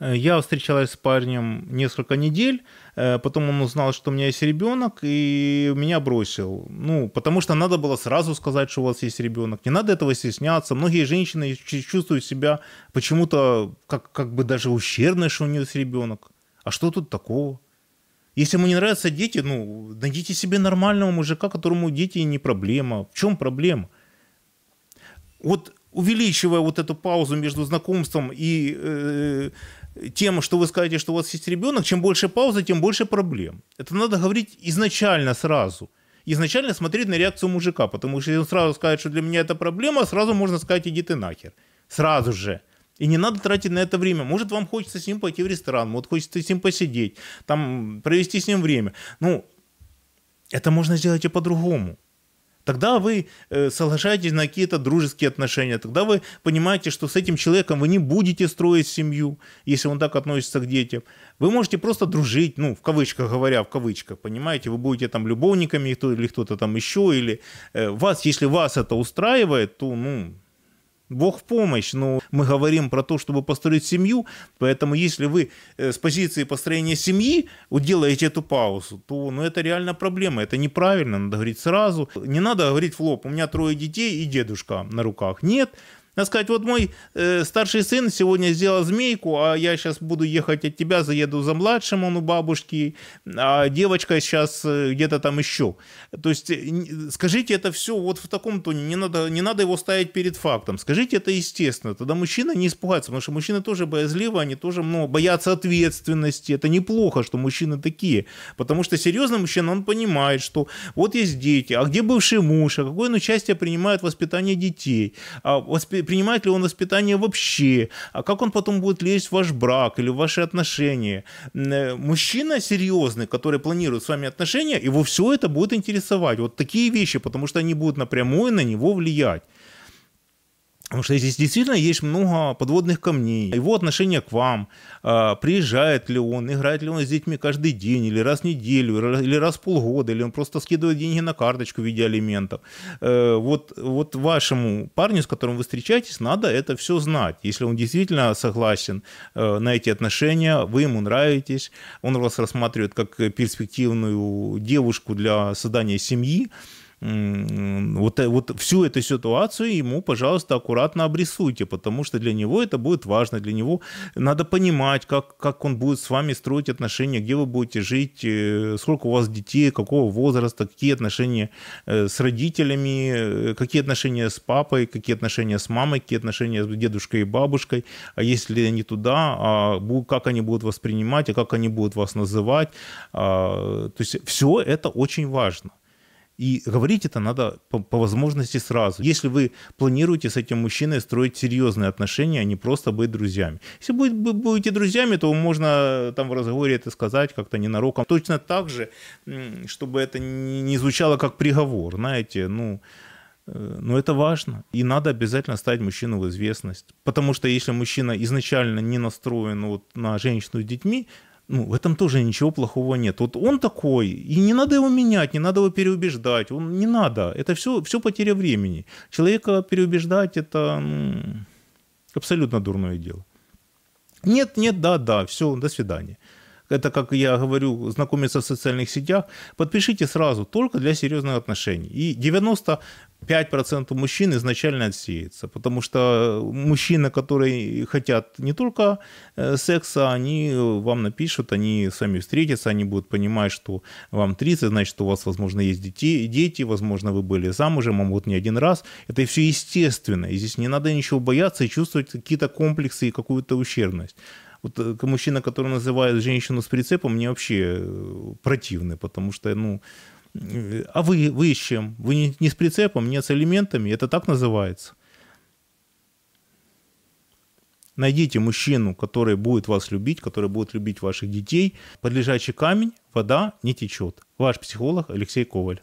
Э, я встречалась с парнем несколько недель, э, потом он узнал, что у меня есть ребенок, и меня бросил. Ну, потому что надо было сразу сказать, что у вас есть ребенок. Не надо этого стесняться. Многие женщины чувствуют себя почему-то как, как бы даже ущербной, что у нее есть ребенок. А что тут такого? Если ему не нравятся дети, ну, найдите себе нормального мужика, которому дети не проблема. В чем проблема? Вот увеличивая вот эту паузу между знакомством и э, тем, что вы скажете, что у вас есть ребенок, чем больше паузы, тем больше проблем. Это надо говорить изначально сразу. Изначально смотреть на реакцию мужика, потому что если он сразу скажет, что для меня это проблема, сразу можно сказать, иди ты нахер. Сразу же. И не надо тратить на это время. Может, вам хочется с ним пойти в ресторан, может, хочется с ним посидеть, там провести с ним время. Ну, это можно сделать и по-другому. Тогда вы э, соглашаетесь на какие-то дружеские отношения, тогда вы понимаете, что с этим человеком вы не будете строить семью, если он так относится к детям. Вы можете просто дружить, ну, в кавычках говоря, в кавычках, понимаете, вы будете там любовниками или кто-то там еще, или э, вас, если вас это устраивает, то, ну, Бог в помощь, но мы говорим про то, чтобы построить семью, поэтому если вы э, с позиции построения семьи делаете эту паузу, то ну, это реально проблема, это неправильно, надо говорить сразу. Не надо говорить в лоб, у меня трое детей и дедушка на руках. Нет, надо сказать, вот мой э, старший сын сегодня сделал змейку, а я сейчас буду ехать от тебя, заеду за младшим, он у бабушки, а девочка сейчас э, где-то там еще. То есть э, скажите это все вот в таком тоне, не надо, не надо его ставить перед фактом. Скажите это естественно, тогда мужчина не испугается, потому что мужчины тоже боязливы, они тоже ну, боятся ответственности. Это неплохо, что мужчины такие, потому что серьезный мужчина, он понимает, что вот есть дети, а где бывший муж, а какое он участие принимает в воспитании детей, а принимает ли он воспитание вообще, а как он потом будет лезть в ваш брак или в ваши отношения. Э, мужчина серьезный, который планирует с вами отношения, его все это будет интересовать. Вот такие вещи, потому что они будут напрямую на него влиять. Потому что здесь действительно есть много подводных камней. Его отношение к вам, а, приезжает ли он, играет ли он с детьми каждый день, или раз в неделю, или раз в полгода, или он просто скидывает деньги на карточку в виде алиментов. Э, вот, вот вашему парню, с которым вы встречаетесь, надо это все знать. Если он действительно согласен э, на эти отношения, вы ему нравитесь, он вас рассматривает как перспективную девушку для создания семьи, вот, э, вот всю эту ситуацию ему, пожалуйста, аккуратно обрисуйте, потому что для него это будет важно, для него надо понимать, как, как он будет с вами строить отношения, где вы будете жить, э, сколько у вас детей, какого возраста, какие отношения э, с родителями, какие отношения с папой, какие отношения с мамой, какие отношения с дедушкой и бабушкой, а если они туда, а как они будут воспринимать, а как они будут вас называть. А, то есть все это очень важно. И говорить это надо по, по возможности сразу. Если вы планируете с этим мужчиной строить серьезные отношения, а не просто быть друзьями. Если будет, будете друзьями, то можно там в разговоре это сказать как-то ненароком. Точно так же, чтобы это не звучало как приговор, знаете, ну... Э, но это важно. И надо обязательно ставить мужчину в известность. Потому что если мужчина изначально не настроен вот на женщину с детьми, ну, в этом тоже ничего плохого нет. Вот он такой, и не надо его менять, не надо его переубеждать, он не надо. Это все, все потеря времени. Человека переубеждать – это ну, абсолютно дурное дело. Нет, нет, да, да, все, до свидания это как я говорю, знакомиться в социальных сетях, подпишите сразу, только для серьезных отношений. И 90 5% мужчин изначально отсеется, потому что мужчины, которые хотят не только э, секса, они вам напишут, они сами встретятся, они будут понимать, что вам 30, значит, у вас, возможно, есть дети, дети возможно, вы были замужем, а вот не один раз. Это все естественно, и здесь не надо ничего бояться и чувствовать какие-то комплексы и какую-то ущербность вот э, мужчина, который называет женщину с прицепом, мне вообще э, противны, потому что, ну, э, а вы, вы с чем? Вы не, не с прицепом, не с элементами, это так называется. Найдите мужчину, который будет вас любить, который будет любить ваших детей. Подлежащий камень вода не течет. Ваш психолог Алексей Коваль.